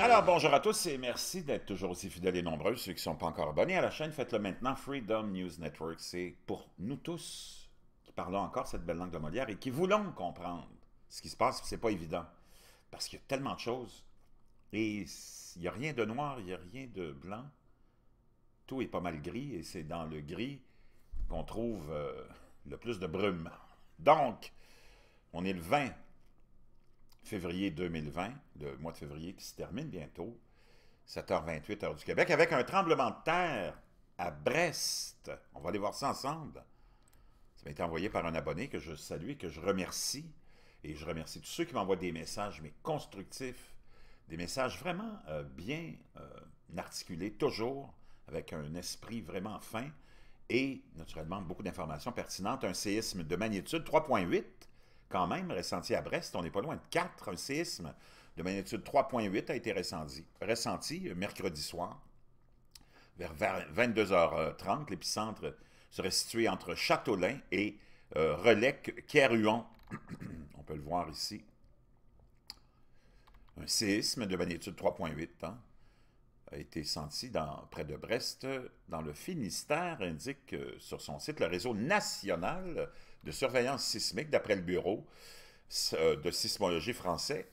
Alors, bonjour à tous et merci d'être toujours aussi fidèles et nombreux. Ceux qui ne sont pas encore abonnés à la chaîne, faites-le maintenant. Freedom News Network, c'est pour nous tous qui parlons encore cette belle langue de Molière et qui voulons comprendre ce qui se passe, c'est pas évident. Parce qu'il y a tellement de choses. Et il n'y a rien de noir, il n'y a rien de blanc. Tout est pas mal gris et c'est dans le gris qu'on trouve euh, le plus de brume. Donc, on est le 20 février 2020, le mois de février qui se termine bientôt, 7h28 heure du Québec, avec un tremblement de terre à Brest. On va aller voir ça ensemble. Ça m'a été envoyé par un abonné que je salue et que je remercie. Et je remercie tous ceux qui m'envoient des messages, mais constructifs, des messages vraiment euh, bien euh, articulés, toujours avec un esprit vraiment fin et, naturellement, beaucoup d'informations pertinentes. Un séisme de magnitude 3.8 quand même ressenti à Brest. On n'est pas loin de 4, un séisme de magnitude 3.8 a été ressenti, euh, mercredi soir vers 22h30. L'épicentre serait situé entre Châteaulin et euh, relec On peut le voir ici. Un séisme de magnitude 3.8 a été senti près de Brest, dans le Finistère, indique euh, sur son site le réseau national de surveillance sismique, d'après le bureau euh, de sismologie français.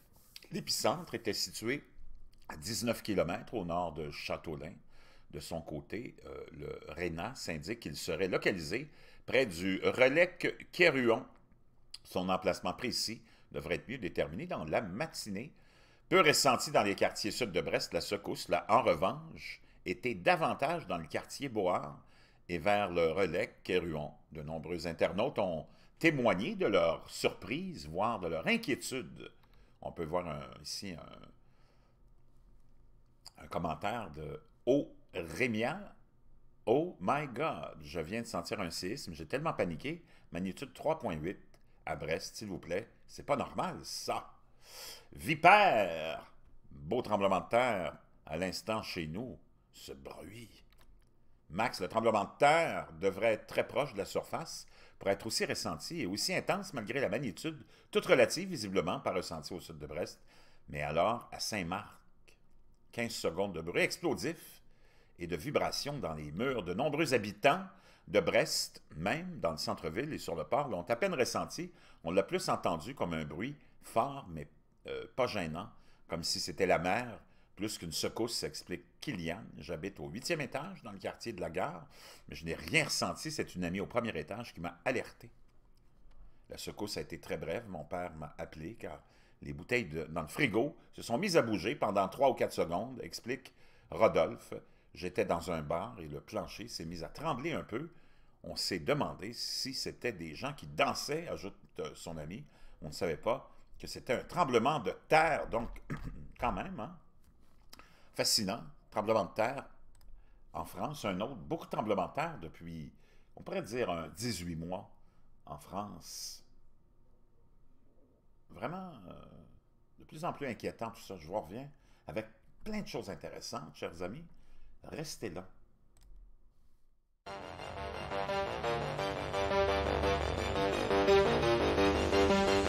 L'épicentre était situé à 19 km au nord de Châteaulin. De son côté, euh, le RENA s'indique qu'il serait localisé près du relais Kéruon. Son emplacement précis devrait être mieux déterminé dans la matinée peu ressenti dans les quartiers sud de Brest, la secousse là, en revanche était davantage dans le quartier Boire et vers le relais Kéruon. De nombreux internautes ont témoigné de leur surprise, voire de leur inquiétude. On peut voir ici un, commentaire de Oh Rémia. Oh my God, je viens de sentir un séisme, j'ai tellement paniqué. Magnitude 3.8 à Brest, s'il vous plaît. C'est pas normal, ça. Vipère! Beau tremblement de terre, à l'instant chez nous, ce bruit. Max, le tremblement de terre devrait être très proche de la surface pour être aussi ressenti et aussi intense malgré la magnitude, toute relative visiblement par ressenti au sud de Brest, mais alors à Saint-Marc. 15 secondes de bruit explosif et de vibrations dans les murs. De nombreux habitants de Brest, même dans le centre-ville et sur le port, l'ont à peine ressenti. On l'a plus entendu comme un bruit fort, mais euh, pas gênant, comme si c'était la mer, plus qu'une secousse, s'explique Kylian. J'habite au huitième étage, dans le quartier de la gare, mais je n'ai rien ressenti. C'est une amie au premier étage qui m'a alerté. La secousse a été très brève. Mon père m'a appelé car les bouteilles dans le frigo se sont mises à bouger pendant trois ou quatre secondes, explique Rodolphe. J'étais dans un bar et le plancher s'est mis à trembler un peu. On s'est demandé si c'était des gens qui dansaient, ajoute euh, son ami. On ne savait pas que c'était un tremblement de terre, donc quand même, hein. fascinant, tremblement de terre en France, un autre, beaucoup de tremblements de terre depuis, on pourrait dire, un 18 mois en France. Vraiment, euh, de plus en plus inquiétant tout ça, je vous reviens, avec plein de choses intéressantes, chers amis. Restez là.